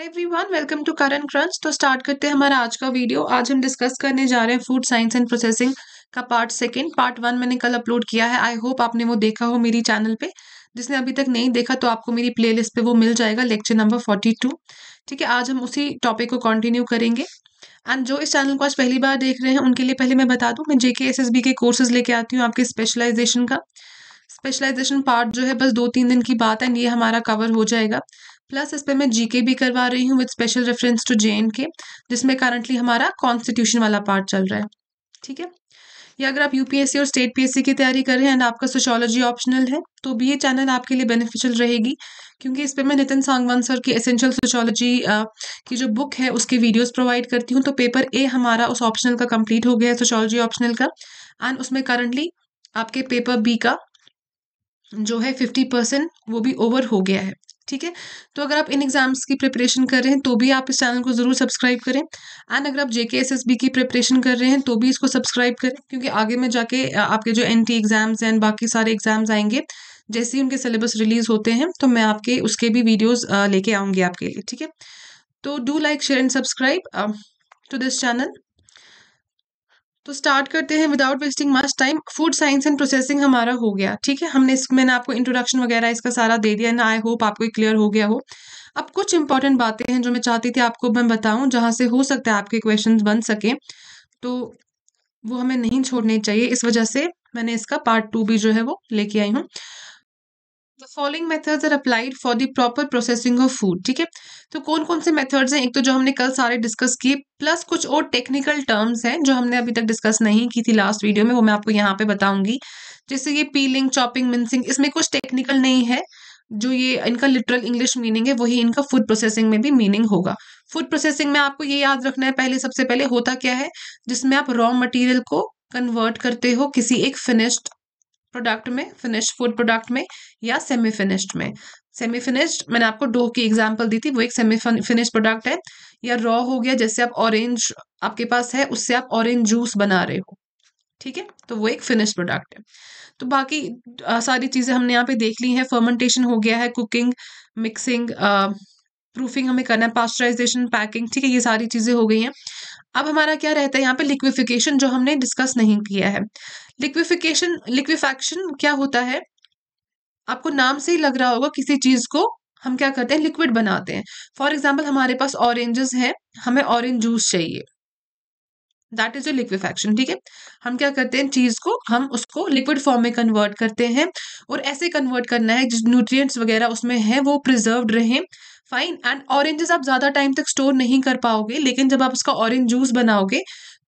everyone welcome to Karan crunch तो start करते हैं हमारा आज का वीडियो आज हम डिस्कस करने जा रहे हैं फूड साइंस एंड प्रोसेसिंग का पार्ट सेकंड पार्ट वन मैंने कल अपलोड किया है आई होप आपने वो देखा हो मेरी चैनल पे जिसने अभी तक नहीं देखा तो आपको मेरी प्लेलिस्ट पे वो मिल जाएगा लेक्चर नंबर फोर्टी टू ठीक है आज हम उसी टॉपिक को कंटिन्यू करेंगे एंड जो इस चैनल को आज पहली बार देख रहे हैं उनके लिए पहले मैं बता दूँ मैं जेके एस के कोर्सेज लेके आती हूँ आपके स्पेशलाइजेशन का स्पेशलाइजेशन पार्ट जो है बस दो तीन दिन की बात है ये हमारा कवर हो जाएगा प्लस इस पर मैं जीके भी करवा रही हूँ with special reference to J K जिसमें करंटली हमारा कॉन्स्टिट्यूशन वाला पार्ट चल रहा है ठीक है या अगर आप यूपीएससी और स्टेट पीएससी की तैयारी कर रहे हैं एंड आपका सोशोलॉजी ऑप्शनल है तो भी ये चैनल आपके लिए बेनिफिशियल रहेगी क्योंकि इस पर मैं नितिन सांगवान सर की एसेंशियल सोशोलॉजी की जो बुक है उसके वीडियोस प्रोवाइड करती हूँ तो पेपर ए हमारा उस ऑप्शनल का कंप्लीट हो गया है सोशोलॉजी ऑप्शनल का एंड उसमें करंटली आपके पेपर बी का जो है फिफ्टी परसेंट वो भी ओवर हो गया है ठीक है तो अगर आप इन एग्जाम्स की प्रिपरेशन कर रहे हैं तो भी आप इस चैनल को ज़रूर सब्सक्राइब करें एंड अगर आप जेके एस एस बी की प्रिपरेशन कर रहे हैं तो भी इसको सब्सक्राइब करें क्योंकि आगे में जाके आपके जो एन टी एग्ज़ाम्स एंड बाकी सारे एग्ज़ाम्स आएंगे जैसे ही उनके सिलेबस रिलीज़ होते हैं तो मैं आपके उसके भी वीडियोज़ लेके आऊँगी आपके लिए ठीक है तो do like share and subscribe to this channel तो स्टार्ट करते हैं without wasting much time food science and processing हमारा हो गया ठीक है हमने इस मैंने आपको इंट्रोडक्शन वगैरह इसका सारा दे दिया ना आई होप आपको क्लियर हो गया हो अब कुछ इंपॉर्टेंट बातें हैं जो मैं चाहती थी आपको मैं बताऊं जहाँ से हो सकता है आपके क्वेश्चन बन सके तो वो हमें नहीं छोड़ने चाहिए इस वजह से मैंने इसका पार्ट टू भी जो है वो लेके आई हूँ the following methods are applied for the proper processing of food ठीक है तो कौन कौन से मेथड्स हैं एक तो जो हमने कल सारे डिस्कस किए प्लस कुछ और टेक्निकल टर्म्स हैं जो हमने अभी तक डिस्कस नहीं की थी लास्ट वीडियो में वो मैं आपको यहाँ पे बताऊंगी जैसे ये पीलिंग चॉपिंग मिन्सिंग इसमें कुछ टेक्निकल नहीं है जो ये इनका लिटरल इंग्लिश मीनिंग है वही इनका फूड प्रोसेसिंग में भी मीनिंग होगा फूड प्रोसेसिंग में आपको ये याद रखना है पहले सबसे पहले होता क्या है जिसमें आप रॉ मटेरियल को कन्वर्ट करते हो किसी एक फिनिश्ड प्रोडक्ट में फिनिश्ड फूड प्रोडक्ट में या सेमी फिनिश्ड में सेमी फिनिश्ड मैंने आपको डो की एग्जाम्पल दी थी वो एक सेमी फिनिश्ड प्रोडक्ट है या रॉ हो गया जैसे आप ऑरेंज आपके पास है उससे आप ऑरेंज जूस बना रहे हो ठीक है तो वो एक फिनिश्ड प्रोडक्ट है तो बाकी आ, सारी चीज़ें हमने यहाँ पे देख ली हैं फर्मेंटेशन हो गया है कुकिंग मिक्सिंग प्रूफिंग हमें करना है पास्चराइजेशन पैकिंग ठीक है ये सारी चीज़ें हो गई हैं अब हमारा क्या रहता है यहाँ पे लिक्विफिकेशन जो हमने डिस्कस नहीं किया है लिक्विफिकेशन लिक्विफैक्शन क्या होता है आपको नाम से ही लग रहा होगा किसी चीज को हम क्या करते हैं लिक्विड बनाते हैं फॉर एग्जाम्पल हमारे पास ऑरेंजेस हैं हमें ऑरेंज जूस चाहिए दैट इज अ लिक्विफैक्शन ठीक है हम क्या करते हैं चीज को हम उसको लिक्विड फॉर्म में कन्वर्ट करते हैं और ऐसे कन्वर्ट करना है जो न्यूट्रिएंट्स वगैरह उसमें है वो प्रिजर्व रहें फाइन एंड ऑरेंजेस आप ज़्यादा टाइम तक स्टोर नहीं कर पाओगे लेकिन जब आप उसका ऑरेंज जूस बनाओगे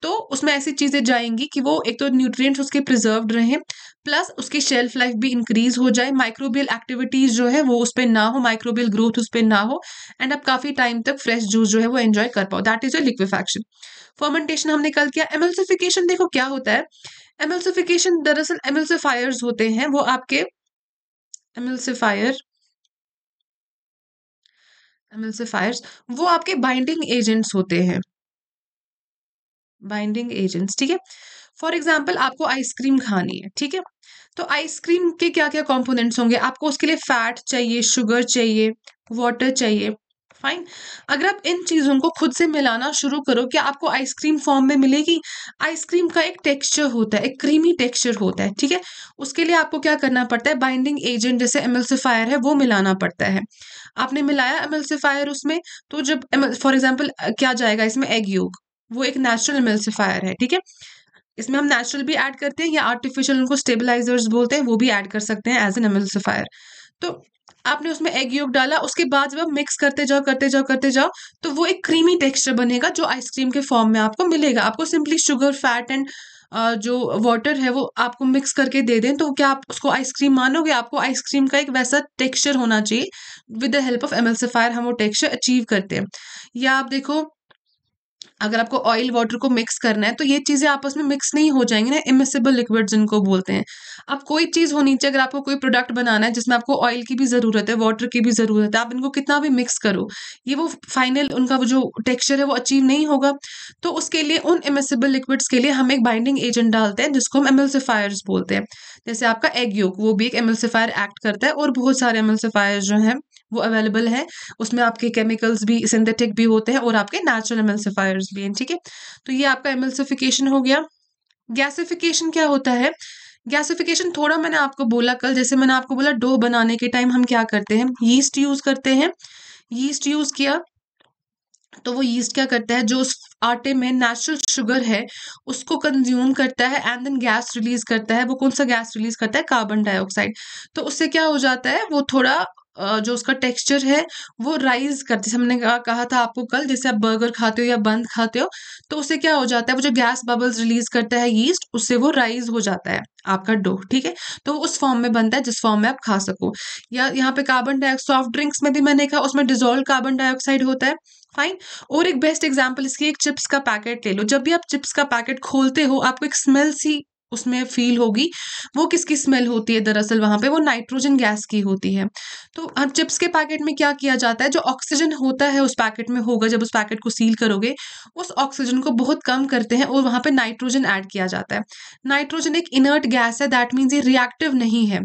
तो उसमें ऐसी चीज़ें जाएंगी कि वो एक तो न्यूट्रिएंट्स उसके प्रिजर्व्ड रहें प्लस उसकी शेल्फ लाइफ भी इंक्रीज हो जाए माइक्रोबियल एक्टिविटीज़ जो है वो उस पर ना हो माइक्रोबियल ग्रोथ उस पर ना हो एंड आप काफ़ी टाइम तक फ्रेश जूस जो है वो एन्जॉय कर पाओ that is a liquefaction fermentation हमने कल किया एमल्सिफिकेशन देखो क्या होता है एमल्सिफिकेशन दरअसल एमल्सिफायर्स होते हैं वो आपके एमल्सिफायर एमल्सिफायर्स वो आपके बाइंडिंग एजेंट्स होते हैं बाइंडिंग एजेंट्स ठीक है फॉर एग्जाम्पल आपको आइसक्रीम खानी है ठीक है तो आइसक्रीम के क्या क्या कंपोनेंट्स होंगे आपको उसके लिए फैट चाहिए शुगर चाहिए वाटर चाहिए फाइन अगर आप इन चीज़ों को खुद से मिलाना शुरू करो क्या आपको आइसक्रीम फॉर्म में मिलेगी आइसक्रीम का एक टेक्सचर होता है एक क्रीमी टेक्सचर होता है ठीक है उसके लिए आपको क्या करना पड़ता है बाइंडिंग एजेंट जैसे एमल्सिफायर है वो मिलाना पड़ता है आपने मिलाया एमल्सिफायर उसमें तो जब फॉर एग्जाम्पल क्या जाएगा इसमें एग योग वो एक नेचुरल एमल्सिफायर है ठीक है इसमें हम नेचुरल भी ऐड करते हैं या आर्टिफिशियल उनको स्टेबलाइजर्स बोलते हैं वो भी ऐड कर सकते हैं एज एन एमल्सिफायर तो आपने उसमें एग योग डाला उसके बाद जब आप मिक्स करते जाओ करते जाओ करते जाओ तो वो एक क्रीमी टेक्सचर बनेगा जो आइसक्रीम के फॉर्म में आपको मिलेगा आपको सिंपली शुगर फैट एंड जो वाटर है वो आपको मिक्स करके दे दें तो क्या आप उसको आइसक्रीम मानोगे आपको आइसक्रीम का एक वैसा टेक्सचर होना चाहिए with the help of emulsifier हम वो टेक्सचर अचीव करते हैं या आप देखो अगर आपको ऑयल वाटर को मिक्स करना है तो ये चीज़ें आपस में मिक्स नहीं हो जाएंगी ना इमिसिबल लिक्विड जिनको बोलते हैं आप कोई चीज़ होनी चाहिए अगर आपको कोई प्रोडक्ट बनाना है जिसमें आपको ऑयल की भी ज़रूरत है वाटर की भी ज़रूरत है आप इनको कितना भी मिक्स करो ये वो फाइनल उनका वो जो टेक्स्चर है वो अचीव नहीं होगा तो उसके लिए उन एमिसिबल लिक्विड्स के लिए हम एक बाइंडिंग एजेंट डालते हैं जिसको हम एमल्सिफायर्स बोलते हैं जैसे आपका एग योग वो भी एक एमल्सिफायर एक्ट करता है और बहुत सारे एमल्सिफायर्स जो हैं वो अवेलेबल है उसमें आपके केमिकल्स भी सिंथेटिक भी होते हैं और आपके नेचुरल एमल्सिफायर्स भी हैं ठीक है तो ये आपका एमल्सिफिकेशन हो गया गैसिफिकेशन क्या होता है गैसिफिकेशन थोड़ा मैंने आपको बोला कल जैसे मैंने आपको बोला डो बनाने के टाइम हम क्या करते हैं यीस्ट यूज़ करते हैं यीस्ट यूज़ किया तो वो यीस्ट क्या करता है जो उस आटे में नेचुरल शुगर है उसको कंज्यूम करता है एंड देन गैस रिलीज करता है वो कौन सा गैस रिलीज करता है कार्बन डाइऑक्साइड तो उससे क्या हो जाता है वो थोड़ा जो उसका टेक्सचर है वो राइज करते जैसे हमने कहा था आपको कल जैसे आप बर्गर खाते हो या बंद खाते हो तो उससे क्या हो जाता है वो जो गैस बबल्स रिलीज करता है यीस्ट उससे वो राइज हो जाता है आपका डो ठीक है तो उस फॉर्म में बनता है जिस फॉर्म में आप खा सको या यहाँ पे कार्बन डाइऑक्साइड सॉफ्ट ड्रिंक्स में भी मैंने कहा उसमें डिजोल्व कार्बन डाइऑक्साइड होता है फाइन और एक बेस्ट एग्जाम्पल इसकी एक चिप्स का पैकेट ले लो जब भी आप चिप्स का पैकेट खोलते हो आपको एक स्मेल सी उसमें फील होगी वो किसकी स्मेल होती है दरअसल वहाँ पे वो नाइट्रोजन गैस की होती है तो अब चिप्स के पैकेट में क्या किया जाता है जो ऑक्सीजन होता है उस पैकेट में होगा जब उस पैकेट को सील करोगे उस ऑक्सीजन को बहुत कम करते हैं और वहाँ पे नाइट्रोजन ऐड किया जाता है नाइट्रोजन एक इनर्ट गैस है दैट मीन्स ये रिएक्टिव नहीं है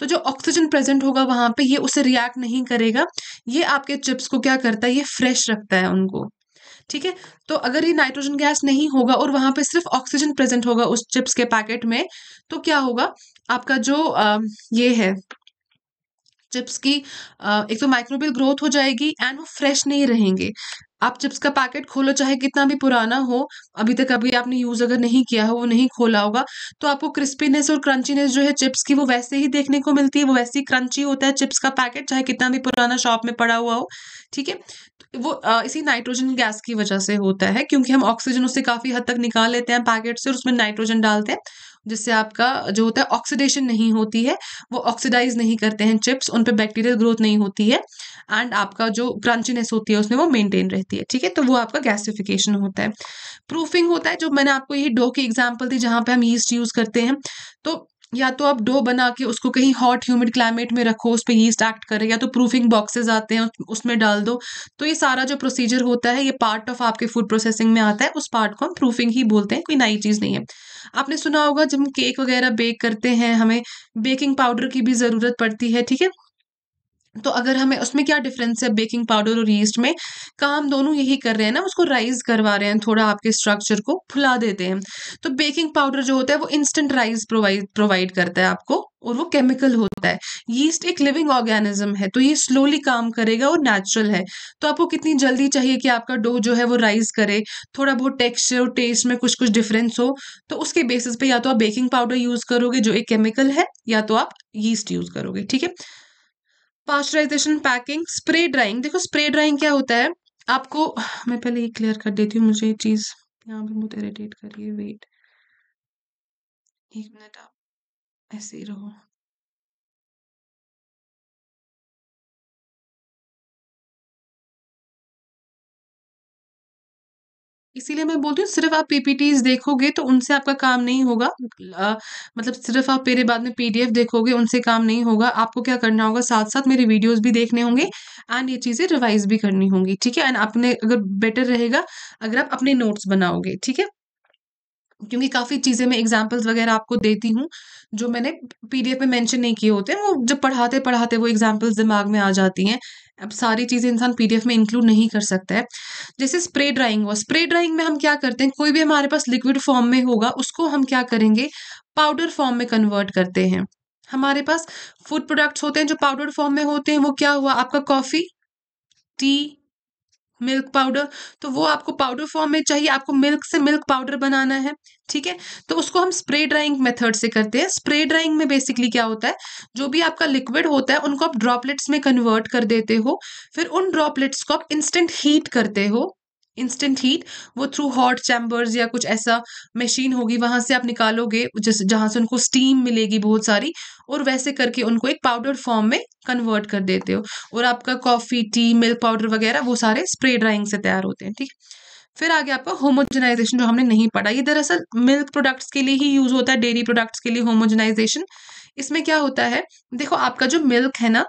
तो जो ऑक्सीजन प्रेजेंट होगा वहाँ पर ये उसे रिएक्ट नहीं करेगा ये आपके चिप्स को क्या करता है ये फ्रेश रखता है उनको ठीक है तो अगर ये नाइट्रोजन गैस नहीं होगा और वहां पे सिर्फ ऑक्सीजन प्रेजेंट होगा उस चिप्स के पैकेट में तो क्या होगा आपका जो आ, ये है चिप्स की एक तो माइक्रोबियल ग्रोथ हो जाएगी एंड वो फ्रेश नहीं रहेंगे आप चिप्स का पैकेट खोलो चाहे कितना भी पुराना हो अभी तक अभी आपने यूज़ अगर नहीं किया हो वो नहीं खोला होगा तो आपको क्रिस्पीनेस और क्रंचीनेस जो है चिप्स की वो वैसे ही देखने को मिलती है वो वैसे ही क्रंची होता है चिप्स का पैकेट चाहे कितना भी पुराना शॉप में पड़ा हुआ हो ठीक है वो इसी नाइट्रोजन गैस की वजह से होता है क्योंकि हम ऑक्सीजन उससे काफ़ी हद तक निकाल लेते हैं पैकेट से और उसमें नाइट्रोजन डालते हैं जिससे आपका जो होता है ऑक्सीडेशन नहीं होती है वो ऑक्सीडाइज नहीं करते हैं चिप्स उन पर बैक्टीरियल ग्रोथ नहीं होती है एंड आपका जो क्रंचीनेस होती है उसमें वो मेंटेन रहती है ठीक है तो वो आपका गैसिफिकेशन होता है प्रूफिंग होता है जो मैंने आपको यही डो की एग्जाम्पल दी जहाँ पे हम यीस्ट यूज़ करते हैं तो या तो आप डो बना के उसको कहीं हॉट ह्यूमिड क्लाइमेट में रखो उस पर यीस्ट एक्ट करे या तो प्रूफिंग बॉक्सेस आते हैं उसमें डाल दो तो ये सारा जो प्रोसीजर होता है ये पार्ट ऑफ आपके फूड प्रोसेसिंग में आता है उस पार्ट को हम प्रूफिंग ही बोलते हैं कोई नई चीज़ नहीं है आपने सुना होगा जब हम केक वगैरह बेक करते हैं हमें बेकिंग पाउडर की भी ज़रूरत पड़ती है ठीक है तो अगर हमें उसमें क्या डिफरेंस है बेकिंग पाउडर और यीस्ट में काम दोनों यही कर रहे हैं ना उसको राइज करवा रहे हैं थोड़ा आपके स्ट्रक्चर को फुला देते हैं तो बेकिंग पाउडर जो होता है वो इंस्टेंट राइज प्रोवाइड प्रोवाइड करता है आपको और वो केमिकल होता है यीस्ट एक लिविंग ऑर्गेनिज्म है तो ये स्लोली काम करेगा और नेचुरल है तो आपको कितनी जल्दी चाहिए कि आपका डो जो है वो राइज करे थोड़ा बहुत टेक्सचर और टेस्ट में कुछ कुछ डिफरेंस हो तो उसके बेसिस पे या तो आप बेकिंग पाउडर यूज करोगे जो एक केमिकल है या तो आप यीस्ट यूज करोगे ठीक है पास्चराइजेशन पैकिंग स्प्रे ड्राइंग देखो स्प्रे ड्राइंग क्या होता है आपको मैं पहले ये क्लियर कर देती हूँ मुझे ये चीज़ यहाँ पे मुझे इरिटेट करिए वेट एक मिनट आप ऐसे ही रहो इसीलिए मैं बोलती हूँ सिर्फ आप पीपीटीज देखोगे तो उनसे आपका काम नहीं होगा आ, मतलब सिर्फ आप मेरे बाद में पीडीएफ देखोगे उनसे काम नहीं होगा आपको क्या करना होगा साथ साथ मेरे वीडियोस भी देखने होंगे एंड ये चीज़ें रिवाइज भी करनी होंगी ठीक है एंड आपने अगर बेटर रहेगा अगर आप अपने नोट्स बनाओगे ठीक है क्योंकि काफ़ी चीज़ें मैं एग्जाम्पल्स वगैरह आपको देती हूँ जो मैंने पीडीएफ में मेंशन नहीं किए होते हैं वो जब पढ़ाते पढ़ाते वो एग्जाम्पल्स दिमाग में आ जाती हैं अब सारी चीज़ें इंसान पीडीएफ में इंक्लूड नहीं कर सकता है जैसे स्प्रे ड्राइंग हुआ स्प्रे ड्राइंग में हम क्या करते हैं कोई भी हमारे पास लिक्विड फॉर्म में होगा उसको हम क्या करेंगे पाउडर फॉर्म में कन्वर्ट करते हैं हमारे पास फूड प्रोडक्ट्स होते हैं जो पाउडर फॉर्म में होते हैं वो क्या हुआ आपका कॉफ़ी टी मिल्क पाउडर तो वो आपको पाउडर फॉर्म में चाहिए आपको मिल्क से मिल्क पाउडर बनाना है ठीक है तो उसको हम स्प्रे ड्राइंग मेथड से करते हैं स्प्रे ड्राइंग में बेसिकली क्या होता है जो भी आपका लिक्विड होता है उनको आप ड्रॉपलेट्स में कन्वर्ट कर देते हो फिर उन ड्रॉपलेट्स को आप इंस्टेंट हीट करते हो इंस्टेंट हीट वो थ्रू हॉट चैम्बर्स या कुछ ऐसा मशीन होगी वहां से आप निकालोगे जिस से उनको स्टीम मिलेगी बहुत सारी और वैसे करके उनको एक पाउडर फॉर्म में कन्वर्ट कर देते हो और आपका कॉफ़ी टी मिल्क पाउडर वगैरह वो सारे स्प्रे ड्राइंग से तैयार होते हैं ठीक है फिर आगे आपका होमोजेनाइजेशन जो हमने नहीं पढ़ा ये दरअसल मिल्क प्रोडक्ट्स के लिए ही यूज़ होता है डेयरी प्रोडक्ट्स के लिए होमोजनाइजेशन इसमें क्या होता है देखो आपका जो मिल्क है ना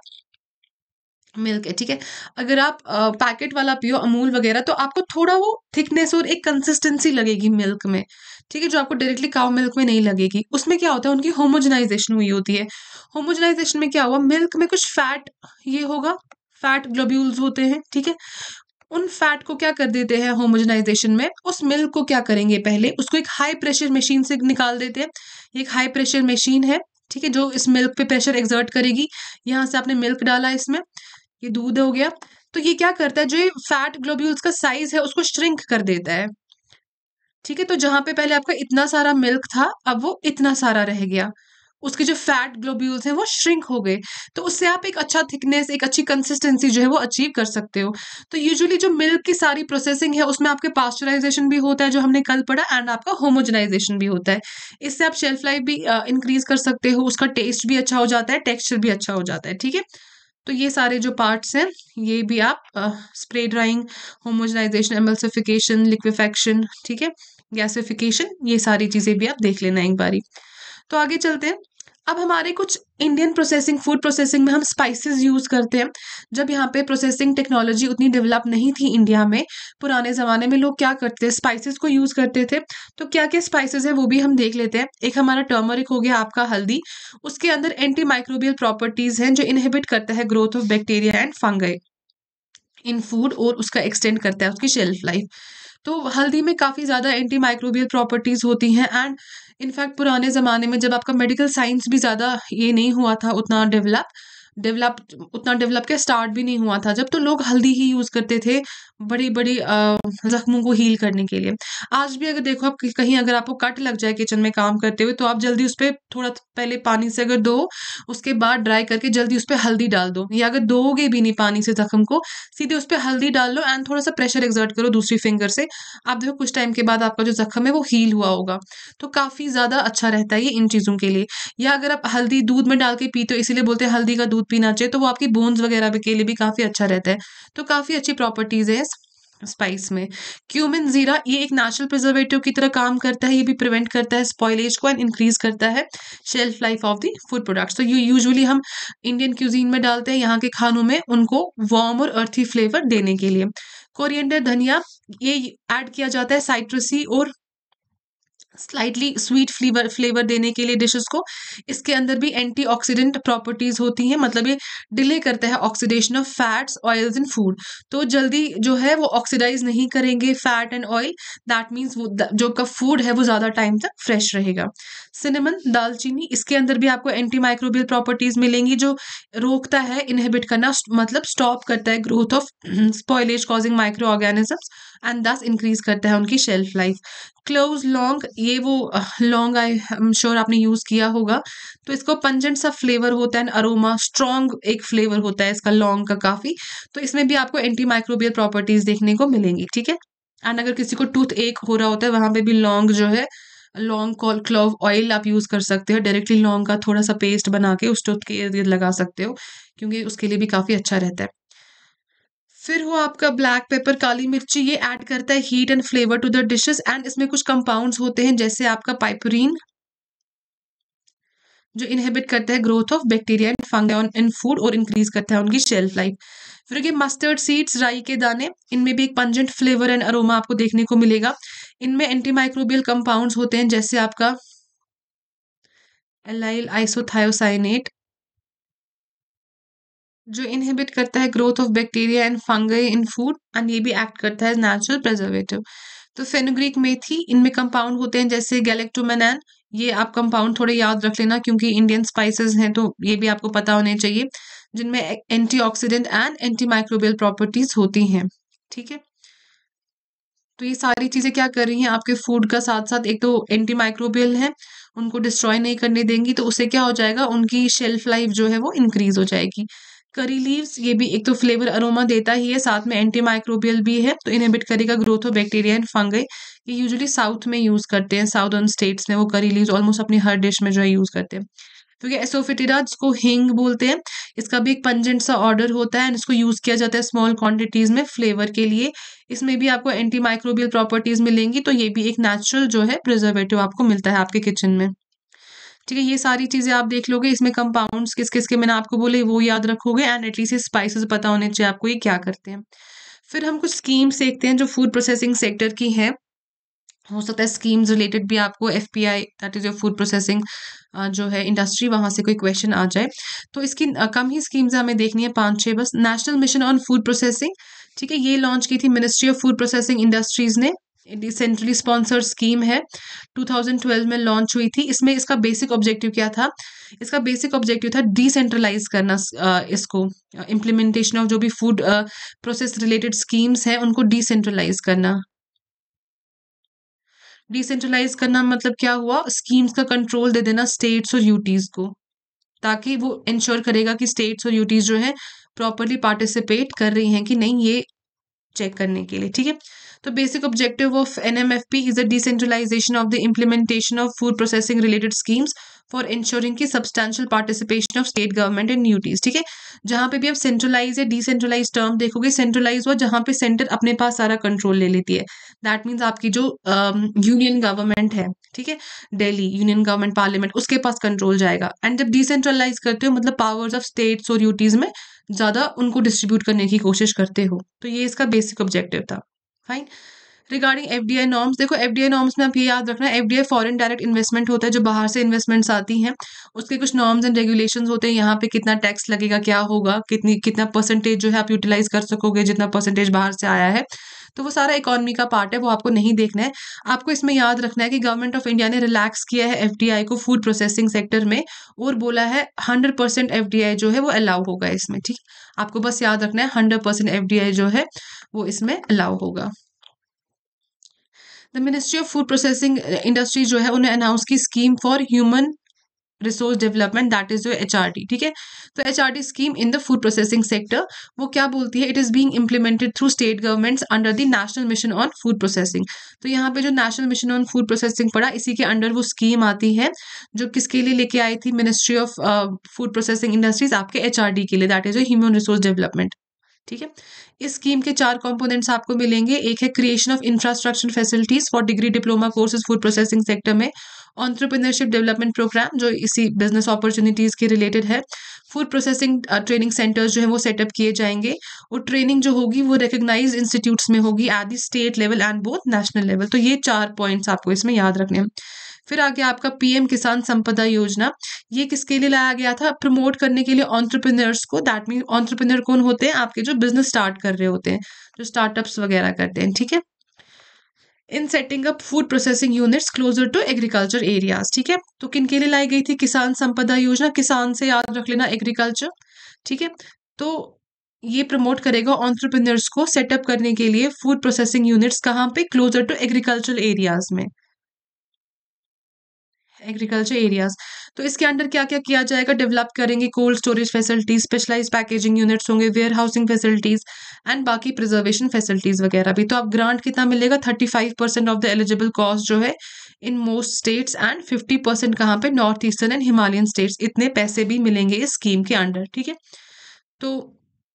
मिल्क है ठीक है अगर आप पैकेट वाला पियो अमूल वगैरह तो आपको थोड़ा वो थिकनेस और एक कंसिस्टेंसी लगेगी मिल्क में ठीक है जो आपको डायरेक्टली काव मिल्क में नहीं लगेगी उसमें क्या होता है उनकी होमोजनाइजेशन हुई होती है होमोजनाइजेशन में क्या हुआ मिल्क में कुछ फैट ये होगा फैट ग्लोब्यूल्स होते हैं ठीक है उन फैट को क्या कर देते हैं होमोजनाइजेशन में उस मिल्क को क्या करेंगे पहले उसको एक हाई प्रेशर मशीन से निकाल देते हैं एक हाई प्रेशर मशीन है ठीक है जो इस मिल्क पे प्रेशर एग्जर्ट करेगी यहाँ से आपने मिल्क डाला इसमें ये दूध हो गया तो ये क्या करता है जो फैट ग्लोब्यूल्स का साइज है उसको श्रिंक कर देता है ठीक है तो जहां पे पहले आपका इतना सारा मिल्क था अब वो इतना सारा रह गया उसके जो फैट ग्लोब्यूल्स हैं वो श्रिंक हो गए तो उससे आप एक अच्छा थिकनेस एक अच्छी कंसिस्टेंसी जो है वो अचीव कर सकते हो तो यूजुअली जो मिल्क की सारी प्रोसेसिंग है उसमें आपके पास्चराइजेशन भी होता है जो हमने कल पढ़ा एंड आपका होमोजनाइजेशन भी होता है इससे आप शेल्फ लाइफ भी इंक्रीज कर सकते हो उसका टेस्ट भी अच्छा हो जाता है टेक्स्चर भी अच्छा हो जाता है ठीक है तो ये सारे जो पार्ट्स हैं ये भी आप spray drying homogenization emulsification liquefaction ठीक है गैसिफिकेशन ये सारी चीज़ें भी आप देख लेना एक बारी तो आगे चलते हैं अब हमारे कुछ इंडियन प्रोसेसिंग फूड प्रोसेसिंग में हम स्पाइसेस यूज़ करते हैं जब यहाँ पे प्रोसेसिंग टेक्नोलॉजी उतनी डेवलप नहीं थी इंडिया में पुराने ज़माने में लोग क्या करते थे स्पाइसेस को यूज़ करते थे तो क्या क्या स्पाइसेस है वो भी हम देख लेते हैं एक हमारा टर्मरिक हो गया आपका हल्दी उसके अंदर एंटी माइक्रोबियल प्रॉपर्टीज़ हैं जो इनहिबिट करता है growth of bacteria and fungi in food और उसका एक्सटेंड करता है उसकी शेल्फ लाइफ तो हल्दी में काफ़ी ज़्यादा एंटी माइक्रोबियल प्रॉपर्टीज़ होती हैं एंड इनफैक्ट पुराने ज़माने में जब आपका मेडिकल साइंस भी ज़्यादा ये नहीं हुआ था उतना डेवलप डेवलप उतना डेवलप के स्टार्ट भी नहीं हुआ था जब तो लोग हल्दी ही यूज़ करते थे बड़ी बड़ी जख्मों को हील करने के लिए आज भी अगर देखो आप कहीं अगर आपको कट लग जाए किचन में काम करते हुए तो आप जल्दी उस पर थोड़ा पहले पानी से अगर दो उसके बाद ड्राई करके जल्दी उस पर हल्दी डाल दो या अगर दोगे भी नहीं पानी से जख्म को सीधे उस पर हल्दी डाल लो एंड थोड़ा सा प्रेशर एग्जर्ट करो दूसरी फिंगर से आप देखो कुछ टाइम के बाद आपका जो जख्म है वो हील हुआ होगा तो काफ़ी ज़्यादा अच्छा रहता है ये इन चीज़ों के लिए या अगर आप हल्दी दूध में डाल के पीते हो इसीलिए बोलते हैं हल्दी का दूध पीना चाहिए तो वो आपकी बोन्स वगैरह के लिए भी काफ़ी अच्छा रहता है तो काफ़ी अच्छी प्रॉपर्टीज़ है स्पाइस में क्यूमिन जीरा ये एक नेचुरल प्रिजर्वेटिव की तरह काम करता है ये भी प्रिवेंट करता है स्पॉयलेज को एंड इंक्रीज करता है shelf life of the food products तो ये यूजुअली हम इंडियन क्यूजीन में डालते हैं यहाँ के खानों में उनको वार्म और अर्थी फ्लेवर देने के लिए कोरिएंडर धनिया ये ऐड किया जाता है साइट्रसी और स्लाइटली स्वीट फ्लेवर फ्लेवर देने के लिए डिशेस को इसके अंदर भी एंटीऑक्सीडेंट प्रॉपर्टीज होती हैं मतलब ये डिले करता है oxidation of fats oils in food तो जल्दी जो है वो ऑक्सीडाइज नहीं करेंगे fat and oil that means वो जो का फूड है वो ज़्यादा टाइम तक फ्रेश रहेगा सिनेमन दालचीनी इसके अंदर भी आपको एंटी माइक्रोबियल प्रॉपर्टीज मिलेंगी जो रोकता है इनहेबिट करना मतलब स्टॉप करता है growth of spoilage causing micro organisms and thus increase करता है उनकी शेल्फ लाइफ क्लोज लॉन्ग ये वो लॉन्ग आई एम श्योर आपने यूज़ किया होगा तो इसको पंजेंट सा फ्लेवर होता है अरोमा स्ट्रॉन्ग एक फ्लेवर होता है इसका लॉन्ग का काफ़ी तो इसमें भी आपको एंटी माइक्रोबियल प्रॉपर्टीज़ देखने को मिलेंगी ठीक है एंड अगर किसी को टूथ एक हो रहा होता है वहाँ पे भी लॉन्ग जो है लॉन्ग कॉल क्लव ऑयल आप यूज़ कर सकते हो डायरेक्टली लॉन्ग का थोड़ा सा पेस्ट बना के उस टूथ के इर्द गिर्द लगा सकते हो क्योंकि उसके लिए भी काफ़ी अच्छा रहता है फिर हुआ आपका ब्लैक पेपर काली मिर्ची ये ऐड करता है heat and flavour to the dishes and इसमें कुछ कंपाउंड्स होते हैं जैसे आपका पाइपरीन जो इनहेबिट करता है growth of bacteria and fungi in food और इंक्रीज करता है उनकी शेल्फ लाइफ फिर ये मस्टर्ड सीड्स राई के दाने इनमें भी एक पंजेंट फ्लेवर एंड अरोमा आपको देखने को मिलेगा इनमें एंटीमाइक्रोबियल कंपाउंड्स होते हैं जैसे आपका एलाइल आइसोथायोसाइनेट जो इनहिबिट करता है growth of bacteria and fungi in food and ये भी एक्ट करता है नेचुरल प्रजर्वेटिव तो फेनोग्रीक मेथी इनमें कंपाउंड होते हैं जैसे गैलेक्टोमेन ये आप कंपाउंड थोड़े याद रख लेना क्योंकि इंडियन स्पाइसेस हैं तो ये भी आपको पता होने चाहिए जिनमें antioxidant and anti microbial properties होती हैं ठीक है तो ये सारी चीज़ें क्या कर रही हैं आपके फूड का साथ साथ एक तो एंटी माइक्रोबियल है उनको डिस्ट्रॉय नहीं करने देंगी तो उससे क्या हो जाएगा उनकी शेल्फ लाइफ जो है वो इंक्रीज हो जाएगी करी लीव्स ये भी एक तो फ्लेवर अरोमा देता ही है साथ में एंटी माइक्रोबियल भी है तो करी करेगा growth of bacteria and fungi ये यूजुअली साउथ में यूज़ करते हैं साउदर्न स्टेट्स में वो करी लीव्स ऑलमोस्ट अपनी हर डिश में जो है यूज़ करते हैं क्योंकि तो एसोफिटिडा जिसको हिंग बोलते हैं इसका भी एक पंजेंट सा ऑर्डर होता है एंड इसको यूज़ किया जाता है स्मॉल क्वांटिटीज़ में फ्लेवर के लिए इसमें भी आपको एंटी माइक्रोबियल प्रॉपर्टीज़ मिलेंगी तो ये भी एक नेचुरल जो है प्रिजर्वेटिव आपको मिलता है आपके किचन में ठीक है ये सारी चीज़ें आप देख लोगे इसमें कंपाउंड्स किस किस के मैंने आपको बोले वो याद रखोगे एंड एटलीस्ट स्पाइसेस पता होने चाहिए आपको ये क्या करते हैं फिर हम कुछ स्कीम्स देखते हैं जो फूड प्रोसेसिंग सेक्टर की है हो सकता है स्कीम्स रिलेटेड भी आपको F P I that is your food processing जो है इंडस्ट्री वहाँ से कोई क्वेश्चन आ जाए तो इसकी कम ही स्कीम्स हमें देखनी है पाँच छः बस national mission on food processing ठीक है ये लॉन्च की थी ministry of food processing industries ने सेंट्रली स्पॉन्सर्ड स्कीम है 2012 में लॉन्च हुई थी इसमें इसका बेसिक ऑब्जेक्टिव क्या था इसका बेसिक ऑब्जेक्टिव था डिसेंट्रलाइज करना इसको इम्प्लीमेंटेशन ऑफ जो भी फूड प्रोसेस रिलेटेड स्कीम्स हैं उनको डिसेंट्रलाइज करना डिसेंट्रलाइज करना मतलब क्या हुआ स्कीम्स का कंट्रोल दे देना स्टेट्स और यूटीज को ताकि वो इंश्योर करेगा कि स्टेट्स और यूटीज जो है प्रॉपरली पार्टिसिपेट कर रही हैं कि नहीं ये चेक करने के लिए ठीक है तो of N M F P is a decentralization of the implementation of food processing related schemes for ensuring की substantial participation of state government in UTs ठीक है जहाँ पे भी आप सेंट्रलाइज या डिसेंट्रलाइज टर्म देखोगे सेंट्रलाइज हुआ जहां पे सेंटर अपने पास सारा कंट्रोल ले लेती है दैट मीन्स आपकी जो यूनियन uh, गवर्नमेंट है ठीक है डेली यूनियन गवर्नमेंट पार्लियामेंट उसके पास कंट्रोल जाएगा एंड जब डिसेंट्रलाइज करते हो मतलब पावर्स ऑफ स्टेट्स और यूटीज में ज़्यादा उनको डिस्ट्रीब्यूट करने की कोशिश करते हो तो ये इसका बेसिक ऑब्जेक्टिव था fine regarding F D I norms देखो एफ डी आई नॉर्म्स में आप ये याद रखना F D I foreign direct investment होता है जो बाहर से इन्वेस्टमेंट्स आती हैं उसके कुछ नॉर्म्स एंड रेगुलेशन होते हैं यहाँ पे कितना टैक्स लगेगा क्या होगा कितनी कितना परसेंटेज जो है आप यूटिलाइज कर सकोगे जितना परसेंटेज बाहर से आया है तो वो सारा इकोनॉमी का पार्ट है वो आपको नहीं देखना है आपको इसमें याद रखना है कि गवर्नमेंट ऑफ इंडिया ने रिलैक्स किया है एफ को फूड प्रोसेसिंग सेक्टर में और बोला है हंड्रेड परसेंट एफ जो है वो अलाउ होगा इसमें ठीक आपको बस याद रखना है हंड्रेड परसेंट एफ जो है वो इसमें अलाउ होगा the ministry of food processing industry जो है उन्हें अनाउंस की scheme for human resource development that is your H ठीक है तो H scheme in the food processing sector वो क्या बोलती है it is being implemented through state governments under the national mission on food processing तो यहाँ पे जो national mission on food processing पड़ा इसी के अंडर वो स्कीम आती है जो किसके लिए लेके आई थी ministry of food processing industries आपके एच के लिए that is your human resource development ठीक है इस स्कीम के चार कंपोनेंट्स आपको मिलेंगे एक है creation of infrastructure facilities for degree diploma courses food processing sector में ऑन्टरप्रिनरशिप डेवलपमेंट प्रोग्राम जो इसी बिजनेस अपॉर्चुनिटीज़ के रिलेटेड है फूड प्रोसेसिंग ट्रेनिंग सेंटर्स जो है वो सेटअप किए जाएंगे और ट्रेनिंग जो होगी वो रिकग्नाइज इंस्टीट्यूट्स में होगी at the state level and both national level तो ये चार पॉइंट्स आपको इसमें याद रखने हैं फिर आगे आपका पीएम किसान संपदा योजना ये किसके लिए लाया गया था प्रमोट करने के लिए ऑन्टरप्रिनर्स को दैट मीन ऑन्टरप्रिनर कौन होते हैं आपके जो बिजनेस स्टार्ट कर रहे होते हैं जो स्टार्टअप्स वगैरह करते हैं ठीक है in setting up food processing units closer to agriculture areas ठीक है तो किन के लिए लाई गई थी किसान संपदा योजना किसान से याद रख लेना एग्रीकल्चर ठीक है तो ये प्रमोट करेगा ऑन्ट्रप्रनर्स को सेटअप करने के लिए फूड प्रोसेसिंग यूनिट्स कहाँ पे क्लोजर टू एग्रीकल्चर एरियाज में एग्रीकल्चर एरियाज तो इसके अंडर क्या क्या किया जाएगा डेवलप करेंगे cold storage facilities specialise packaging units होंगे वेयर हाउसिंग फैसिलिटीज एंड बाकी प्रिजर्वेशन फैसिलिटीज वगैरह भी तो आप ग्रांट कितना मिलेगा thirty five percent of the eligible cost जो है in most states and fifty percent कहाँ पे north eastern and Himalayan states इतने पैसे भी मिलेंगे इस स्कीम के अंडर ठीक है तो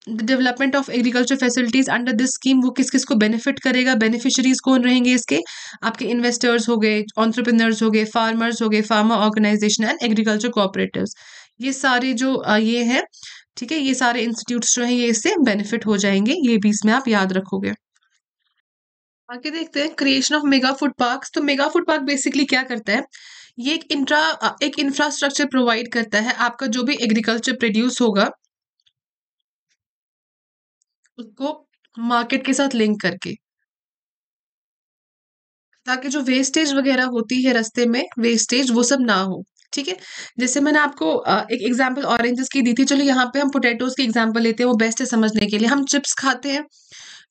the development of agriculture facilities under this scheme वो किस किस को बेनिफिट करेगा बेनिफिशरीज कौन रहेंगे इसके आपके इन्वेस्टर्स हो गए ऑन्टरप्रिनर्स हो गए फार्मर्स हो गए farmer organization and agriculture cooperative ये सारे जो ये हैं ठीक है ये सारे इंस्टीट्यूट्स जो हैं ये इससे बेनिफिट हो जाएंगे ये भी इसमें आप याद रखोगे आगे देखते हैं creation of mega food park तो मेगा फूड पार्क बेसिकली क्या करता है ये एक इंट्रा एक इंफ्रास्ट्रक्चर प्रोवाइड करता है आपका जो भी एग्रीकल्चर प्रोड्यूस होगा उसको मार्केट के साथ लिंक करके ताकि जो वेस्टेज वगैरह होती है रास्ते में वेस्टेज वो सब ना हो ठीक है जैसे मैंने आपको एक एग्जांपल ऑरेंजेस की दी थी चलो यहाँ पे हम पोटैटोज की एग्जांपल लेते हैं वो बेस्ट है समझने के लिए हम चिप्स खाते हैं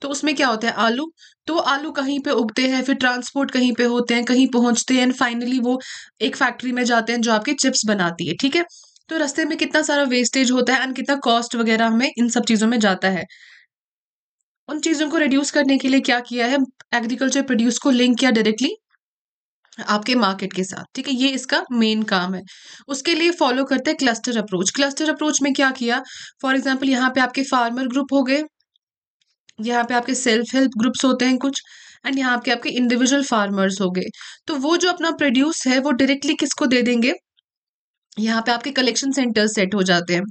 तो उसमें क्या होता है आलू तो आलू कहीं पे उगते हैं फिर ट्रांसपोर्ट कहीं पे होते हैं कहीं पहुंचते हैं एंड फाइनली वो एक फैक्ट्री में जाते हैं जो आपके चिप्स बनाती है ठीक है तो रस्ते में कितना सारा वेस्टेज होता है एंड कितना कॉस्ट वगैरह हमें इन सब चीज़ों में जाता है उन चीज़ों को रिड्यूस करने के लिए क्या किया है एग्रीकल्चर प्रोड्यूस को लिंक किया डायरेक्टली आपके मार्केट के साथ ठीक है ये इसका मेन काम है उसके लिए फॉलो करते हैं क्लस्टर अप्रोच क्लस्टर अप्रोच में क्या किया फॉर एग्जाम्पल यहाँ पे आपके फार्मर ग्रुप हो गए यहाँ पे आपके सेल्फ हेल्प ग्रुप्स होते हैं कुछ एंड यहाँ पे आपके इंडिविजुअल फार्मर्स हो गए तो वो जो अपना प्रोड्यूस है वो डायरेक्टली किसको दे देंगे यहाँ पे आपके कलेक्शन सेंटर्स सेट हो जाते हैं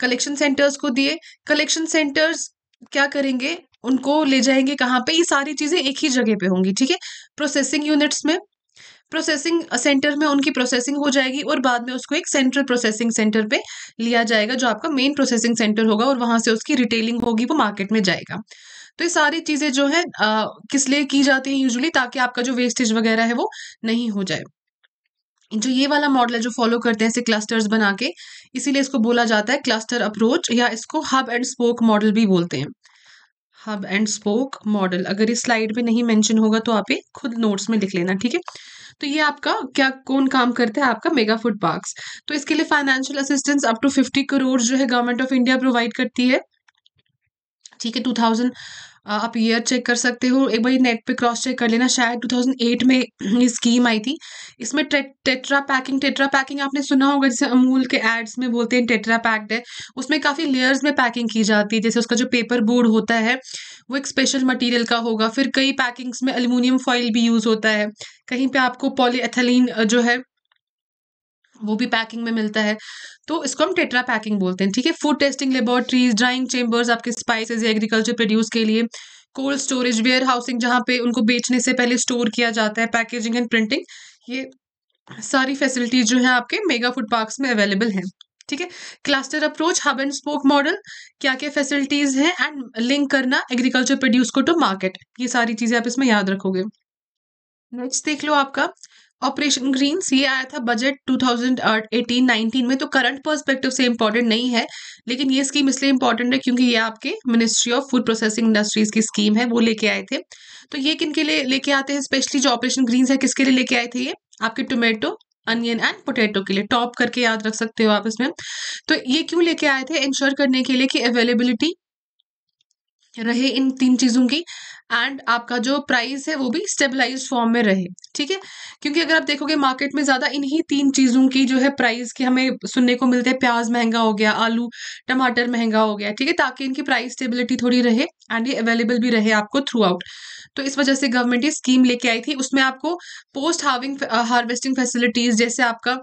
कलेक्शन सेंटर्स को दिए कलेक्शन सेंटर्स क्या करेंगे उनको ले जाएंगे कहाँ पे ये सारी चीज़ें एक ही जगह पे होंगी ठीक है प्रोसेसिंग यूनिट्स में प्रोसेसिंग सेंटर में उनकी प्रोसेसिंग हो जाएगी और बाद में उसको एक सेंट्रल प्रोसेसिंग सेंटर पे लिया जाएगा जो आपका मेन प्रोसेसिंग सेंटर होगा और वहां से उसकी रिटेलिंग होगी वो मार्केट में जाएगा तो ये सारी चीज़ें जो है किस लिए की जाती है यूजली ताकि आपका जो वेस्टेज वगैरह है वो नहीं हो जाए जो ये वाला मॉडल है जो फॉलो करते हैं ऐसे क्लस्टर्स बना के इसीलिए इसको बोला जाता है क्लस्टर अप्रोच या इसको हब एंड स्पोक मॉडल भी बोलते हैं हब एंड स्पोक मॉडल अगर इस स्लाइड पे नहीं मेंशन होगा तो आप ये खुद नोट्स में लिख लेना ठीक है तो ये आपका क्या कौन काम करता है आपका मेगा फूड पार्क्स तो इसके लिए financial assistance up to fifty crore जो है गवर्नमेंट ऑफ इंडिया प्रोवाइड करती है ठीक है टू थाउजेंड आप ईयर चेक कर सकते हो एक बार नेट पे क्रॉस चेक कर लेना शायद 2008 में ये स्कीम आई थी इसमें टे, टेट्रा पैकिंग टेट्रा पैकिंग आपने सुना होगा जैसे अमूल के एड्स में बोलते हैं टेट्रा पैक्ड है उसमें काफ़ी लेयर्स में पैकिंग की जाती है जैसे उसका जो पेपर बोर्ड होता है वो एक स्पेशल मटेरियल का होगा फिर कई पैकिंग्स में अल्यूमिनियम फॉइल भी यूज़ होता है कहीं पर आपको पॉलीएथलिन जो है वो भी पैकिंग में मिलता है तो इसको हम टेट्रा पैकिंग बोलते हैं ठीक है food testing laboratories drying chambers आपके स्पाइसेस या एग्रीकल्चर प्रोड्यूस के लिए कोल्ड स्टोरेज वेयर हाउसिंग जहाँ पे उनको बेचने से पहले स्टोर किया जाता है पैकेजिंग एंड प्रिंटिंग ये सारी फैसिलिटीज जो है आपके मेगा फूड पार्क्स में अवेलेबल हैं ठीक है cluster approach hub and spoke model क्या क्या फैसिलिटीज हैं एंड लिंक करना एग्रीकल्चर प्रोड्यूस को टू मार्केट ये सारी चीजें आप इसमें याद रखोगे नेक्स्ट देख लो आपका ऑपरेशन ग्रीन ये आया था बजट 2018-19 में तो करंट पर्सपेक्टिव से इम्पोर्टेंट नहीं है लेकिन ये स्कीम इसलिए इम्पोर्टेंट है क्योंकि ये आपके ministry of food processing industries की स्कीम है वो लेके आए थे तो ये किन के लिए लेके आते हैं स्पेशली जो ऑपरेशन ग्रीन है किसके लिए लेके आए थे ये आपके टोमेटो अनियन एंड पोटैटो के लिए टॉप करके याद रख सकते हो आप इसमें तो ये क्यों लेके आए थे इंश्योर करने के लिए कि अवेलेबिलिटी रहे इन तीन चीज़ों की एंड आपका जो प्राइस है वो भी स्टेबलाइज फॉर्म में रहे ठीक है क्योंकि अगर आप देखोगे मार्केट में ज़्यादा इन्हीं तीन चीज़ों की जो है प्राइस की हमें सुनने को मिलते हैं प्याज महंगा हो गया आलू टमाटर महंगा हो गया ठीक है ताकि इनकी प्राइस स्टेबिलिटी थोड़ी रहे एंड ये अवेलेबल भी रहे आपको थ्रू आउट तो इस वजह से गवर्नमेंट ये स्कीम लेके आई थी उसमें आपको पोस्ट हार्विंग हार्वेस्टिंग फैसिलिटीज़ जैसे आपका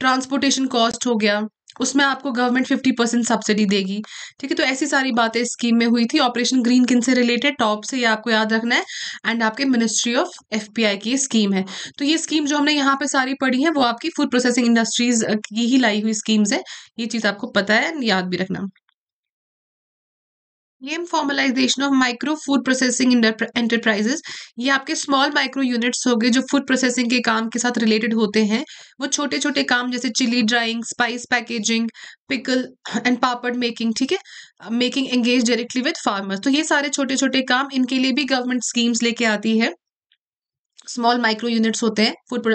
ट्रांसपोर्टेशन कॉस्ट हो गया उसमें आपको गवर्नमेंट फिफ्टी परसेंट सब्सिडी देगी ठीक है तो ऐसी सारी बातें स्कीम में हुई थी ऑपरेशन ग्रीन किन से रिलेटेड टॉप से ये आपको याद रखना है एंड आपके मिनिस्ट्री ऑफ एफ की स्कीम है तो ये स्कीम जो हमने यहाँ पे सारी पढ़ी है वो आपकी फूड प्रोसेसिंग इंडस्ट्रीज की ही लाई हुई स्कीम्स है ये चीज़ आपको पता है याद भी रखना PM formalization of micro food processing enterprises ये आपके स्मॉल माइक्रो यूनिट्स हो गए जो फूड प्रोसेसिंग के काम के साथ रिलेटेड होते हैं वो छोटे छोटे काम जैसे chilli drying spice packaging pickle and papad making ठीक है making engage directly with farmers तो ये सारे छोटे छोटे काम इनके लिए भी गवर्नमेंट स्कीम्स लेके आती है स्मॉल माइक्रो यूनिट्स होते हैं फूड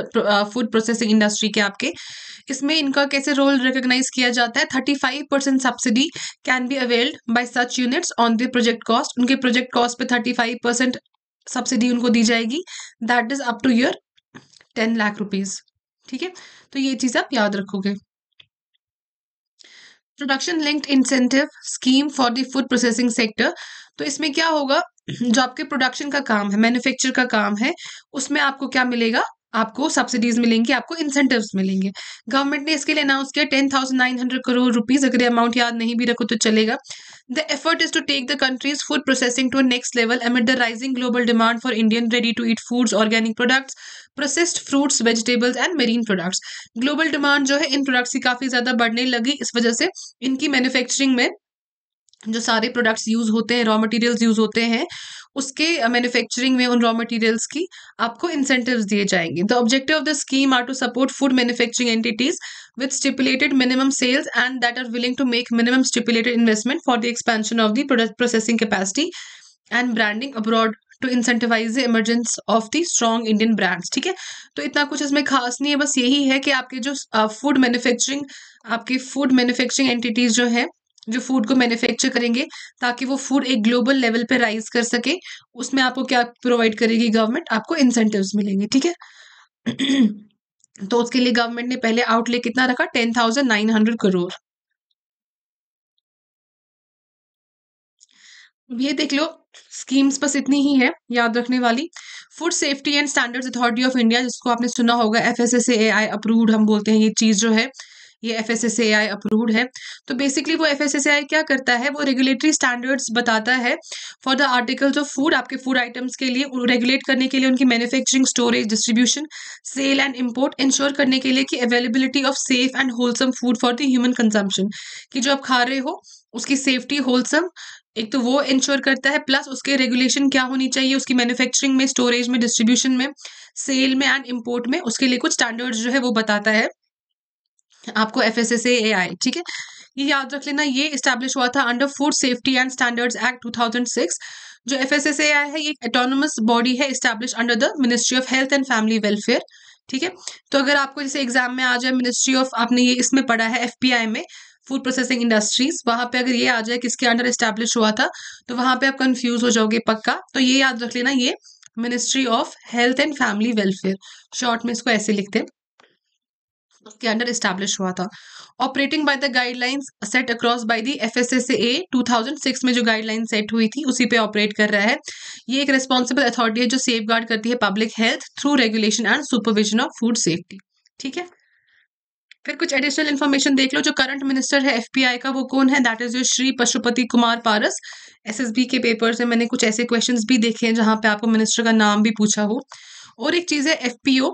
फूड प्रोसेसिंग इंडस्ट्री के आपके इसमें इनका कैसे रोल रिकोगनाइज किया जाता है thirty five percent subsidy can be availed by such units on the project cost उनके प्रोजेक्ट कॉस्ट पे थर्टी फाइव परसेंट सब्सिडी उनको दी जाएगी that is up to your ten lakh rupees ठीक है तो ये चीज़ आप याद रखोगे production linked incentive scheme for the food processing sector तो इसमें क्या होगा जो आपके प्रोडक्शन का काम है मैन्युफैक्चर का काम है उसमें आपको क्या मिलेगा आपको सब्सिडीज मिलेंगी आपको इंसेंटिव मिलेंगे गवर्नमेंट ने इसके लिए अनाउंस किया ten thousand nine hundred crore rupees अगर ये अमाउंट याद नहीं भी रखो तो चलेगा the effort is to take the country's food processing to next level amid the rising global demand for Indian ready to eat foods organic products processed fruits vegetables and marine products global demand जो है इन products की काफ़ी ज़्यादा बढ़ने लगी इस वजह से इनकी मैन्युफैक्चरिंग में जो सारे प्रोडक्ट्स यूज़ होते हैं रॉ मटेरियल्स यूज़ होते हैं उसके मैन्युफैक्चरिंग uh, में उन रॉ मटेरियल्स की आपको इंसेंटिव्स दिए जाएंगे the objective of the scheme are to support food manufacturing entities with stipulated minimum sales and that are willing to make minimum stipulated investment for the expansion of the product processing capacity and branding abroad to incentivize the emergence of the strong Indian brands ठीक है तो इतना कुछ इसमें खास नहीं है बस यही है कि आपके जो फूड मैन्युफैक्चरिंग आपकी फूड मैन्युफैक्चरिंग एंटिटीज जो है जो फूड को मैन्युफैक्चर करेंगे ताकि वो फूड एक ग्लोबल लेवल पे राइज कर सके उसमें आपको क्या प्रोवाइड करेगी गवर्नमेंट आपको इंसेंटिव्स मिलेंगे ठीक है तो उसके लिए गवर्नमेंट ने पहले आउटले कितना रखा ten thousand nine hundred crore ये देख लो स्कीम्स बस इतनी ही है याद रखने वाली food safety and standards authority of India जिसको आपने सुना होगा F S S A I approved हम बोलते हैं ये चीज़ जो है ये F S S A I approved है तो बेसिकली वो F S S A I क्या करता है वो रेगुलेटरी स्टैंडर्ड्स बताता है for the articles of food आपके फूड आइटम्स के लिए रेगुलेट करने के लिए उनकी manufacturing storage distribution cell and import ensure करने के लिए कि availability of safe and wholesome food for the human consumption कि जो आप खा रहे हो उसकी सेफ्टी होलसम एक तो वो इंश्योर करता है प्लस उसके रेगुलेशन क्या होनी चाहिए उसकी मैन्युफैक्चरिंग में स्टोरेज में डिस्ट्रीब्यूशन में सेल में एंड इम्पोर्ट में उसके लिए कुछ स्टैंडर्ड्स जो है वो बताता है आपको F S S A I ठीक है ये याद रख लेना ये इस्टेब्लिश हुआ था under food safety and standards act 2006 जो F S S A I है ये एटोनमस बॉडी है establish under the ministry of health and family welfare ठीक है तो अगर आपको जैसे एग्जाम में आ जाए मिनिस्ट्री ऑफ आपने ये इसमें पढ़ा है एफ पी आई में फूड प्रोसेसिंग इंडस्ट्रीज वहां पे अगर ये आ जाए किसके अंडर इस्टेब्लिश हुआ था तो वहां पे आप कंफ्यूज हो जाओगे पक्का तो ये याद रख लेना ये ministry of health and family welfare short में इसको ऐसे लिखते हैं के अंडर स्टैब्लिश हुआ था operating by the guidelines set across by the F S S A टू में जो गाइडलाइन सेट हुई थी उसी पे ऑपरेट कर रहा है ये एक रिस्पॉन्सिबल अथॉरिटी है जो सेफ गार्ड करती है public health through regulation and supervision of food safety ठीक है फिर कुछ एडिशनल इन्फॉर्मेशन देख लो जो करंट मिनिस्टर है एफपीआई का वो कौन है that is your Shri Pashupati Kumar Paras SSB के पेपर से मैंने कुछ ऐसे क्वेश्चंस भी देखे हैं जहाँ पे आपको मिनिस्टर का नाम भी पूछा हो और एक चीज़ है एफपीओ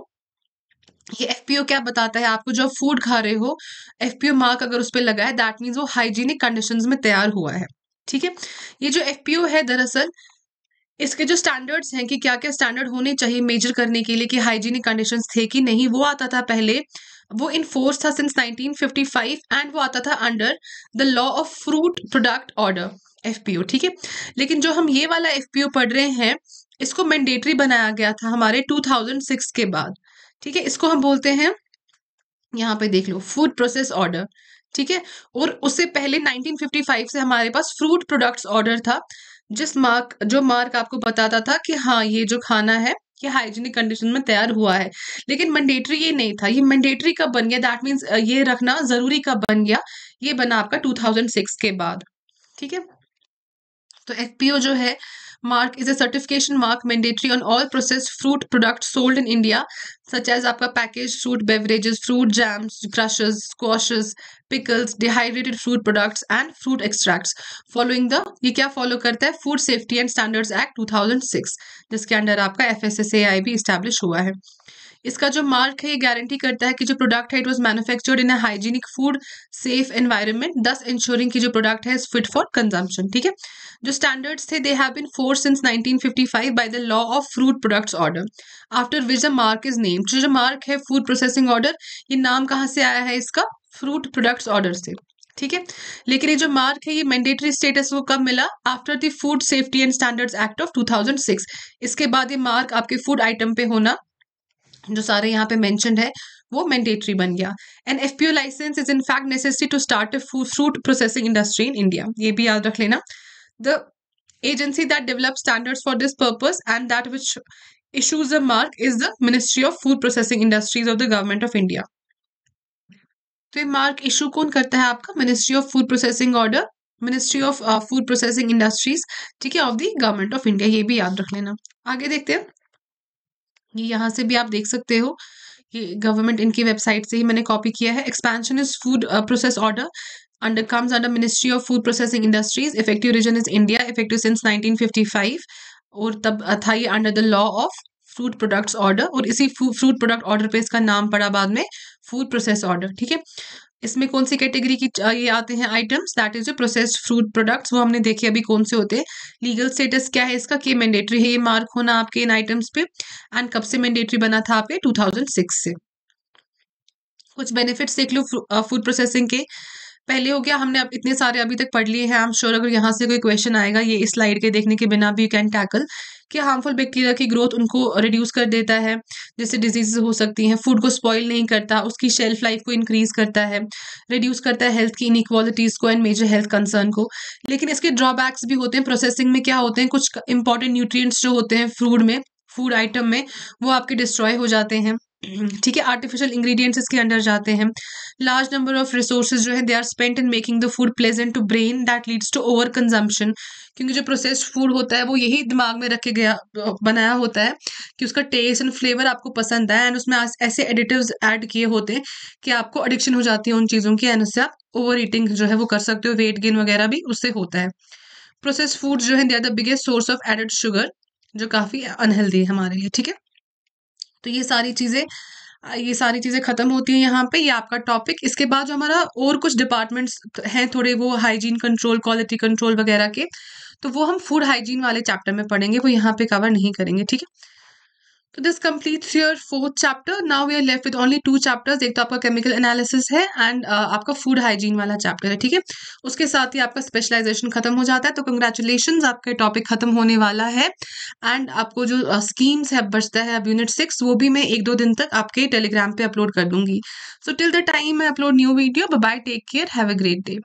ये एफ क्या बताता है आपको जो फूड खा रहे हो एफ मार्क अगर उस पर लगा है दैट मीन्स वो हाइजीनिक कंडीशन में तैयार हुआ है ठीक है ये जो एफ है दरअसल इसके जो स्टैंडर्ड्स हैं कि क्या क्या स्टैंडर्ड होने चाहिए मेजर करने के लिए कि हाइजीनिक कंडीशंस थे कि नहीं वो आता था पहले वो इन फोर्स था सिंस 1955 एंड वो आता था under the law of fruit product order O ठीक है लेकिन जो हम ये वाला ओ पढ़ रहे हैं इसको मैंडेटरी बनाया गया था हमारे 2006 के बाद ठीक है इसको हम बोलते हैं यहाँ पे देख लो फूड प्रोसेस ऑर्डर ठीक है और उससे पहले 1955 से हमारे पास फ्रूट प्रोडक्ट्स ऑर्डर था जिस मार्क जो मार्क आपको बताता था कि हाँ ये जो खाना है ये हाइजीनिक कंडीशन में तैयार हुआ है लेकिन मैंडेटरी ये नहीं था ये मैंडेटरी कब बन गया दैट मीन्स ये रखना जरूरी कब बन गया ये बना आपका 2006 के बाद ठीक है तो एफ जो है mark is a certification mark mandatory on all process fruit product sold in India such as आपका package fruit beverages fruit jams crushes squashes pickles dehydrated fruit products and fruit extract following the ये क्या follow करता है food safety and standards act two thousand six जिसके अंडर आपका F S S A I भी establish हुआ है इसका जो मार्क है ये गारंटी करता है कि जो प्रोडक्ट है it was manufactured in hygienic food safe environment thus ensuring की जो प्रोडक्ट है इज फिट फॉर कंजम्पशन ठीक है जो स्टैंडर्ड्स थे they have been force since 1955 by the law of fruit products order after which mark is name जो mark है food processing order ये नाम कहाँ से आया है इसका फ्रूट प्रोडक्ट्स ऑर्डर से ठीक है लेकिन ये जो मार्क है ये मैंडेटरी स्टेटस वो कब मिला after the food safety and standards act of 2006 इसके बाद ये मार्क आपके फूड आइटम पे होना जो सारे यहाँ पे मैंशन है वो मैंडेटरी बन गया and F P O license is in fact necessary to start a fruit processing industry in India ये भी याद रख लेना the agency that develop standards for this purpose and that which issues a mark is the ministry of food processing industries of the government of India तो ये mark issue कौन करता है आपका ministry of food processing order ministry of food processing industries ठीक है of the government of India ये भी याद रख लेना आगे देखते हैं ये यहाँ से भी आप देख सकते हो कि गवर्नमेंट इनकी वेबसाइट से ही मैंने कॉपी किया है expansion is food process order under comes under ministry of food processing industries effective region is India effective since 1955 और तब uh, था ये under the law of fruit products order और इसी फ्रूट प्रोडक्ट ऑर्डर पे इसका नाम पड़ा बाद में फूड प्रोसेस ऑर्डर ठीक है इसमें कौन सी कैटेगरी की ये आते हैं items that is processed fruit products वो हमने देखे अभी कौन से होते हैं लीगल स्टेटस क्या है इसका के मैंडेटरी है ये मार्क होना आपके इन आइटम्स पे एंड कब से मैंडेटरी बना था आपके 2006 से कुछ बेनिफिट्स देख लो फूड प्रोसेसिंग के पहले हो गया हमने अब इतने सारे अभी तक पढ़ लिए हैं आई एम श्योर अगर यहाँ से कोई क्वेश्चन आएगा ये इस स्लाइड के देखने के बिना भी यू कैन टैकल कि हार्मफुल बैक्टीरिया की ग्रोथ उनको रिड्यूस कर देता है जैसे डिजीज हो सकती हैं फूड को स्पॉइल नहीं करता उसकी शेल्फ लाइफ को इंक्रीज करता है रिड्यूस करता है हेल्थ की इनक्वालिटीज़ को एंड मेजर हेल्थ कंसर्न को लेकिन इसके ड्रॉबैक्स भी होते हैं प्रोसेसिंग में क्या होते हैं कुछ इंपॉर्टेंट न्यूट्रिएंट्स जो होते हैं फ्रूड में फूड आइटम में वो आपके डिस्ट्रॉय हो जाते हैं ठीक है आर्टिफिशियल इंग्रेडिएंट्स इसके अंडर जाते हैं लार्ज नंबर ऑफ रिसोर्सेज जो है they are spent in making the food pleasant to brain that leads to over consumption क्योंकि जो प्रोसेस्ड फूड होता है वो यही दिमाग में रखे गया बनाया होता है कि उसका टेस्ट एंड फ्लेवर आपको पसंद है एंड उसमें ऐसे एडिटिव ऐड किए होते हैं कि आपको अडिक्शन हो जाती है उन चीज़ों की एंड उससे आप ओवर ईटिंग जो है वो कर सकते हो वेट गेन वगैरह भी उससे होता है प्रोसेस्ड फूड जो है they are the biggest source of added sugar जो काफ़ी अनहेल्दी है हमारे लिए ठीक है तो ये सारी चीज़ें ये सारी चीज़ें ख़त्म होती हैं यहाँ पे ये आपका टॉपिक इसके बाद जो हमारा और कुछ डिपार्टमेंट्स हैं थोड़े वो हाइजीन कंट्रोल क्वालिटी कंट्रोल वगैरह के तो वो हम फूड हाइजीन वाले चैप्टर में पढ़ेंगे वो यहाँ पे कवर नहीं करेंगे ठीक है तो this complete your fourth chapter now we are left with only two chapters एक तो आपका केमिकल एनालिसिस है एंड uh, आपका फूड हाइजीन वाला चैप्टर है ठीक है उसके साथ ही आपका स्पेशलाइजेशन खत्म हो जाता है तो कंग्रेचुलेशन आपका टॉपिक खत्म होने वाला है एंड आपको जो स्कीम्स uh, है बचता है अब यूनिट सिक्स वो भी मैं एक दो दिन तक आपके टेलीग्राम पे अपलोड कर दूंगी so till the time I upload new video bye take care have a great day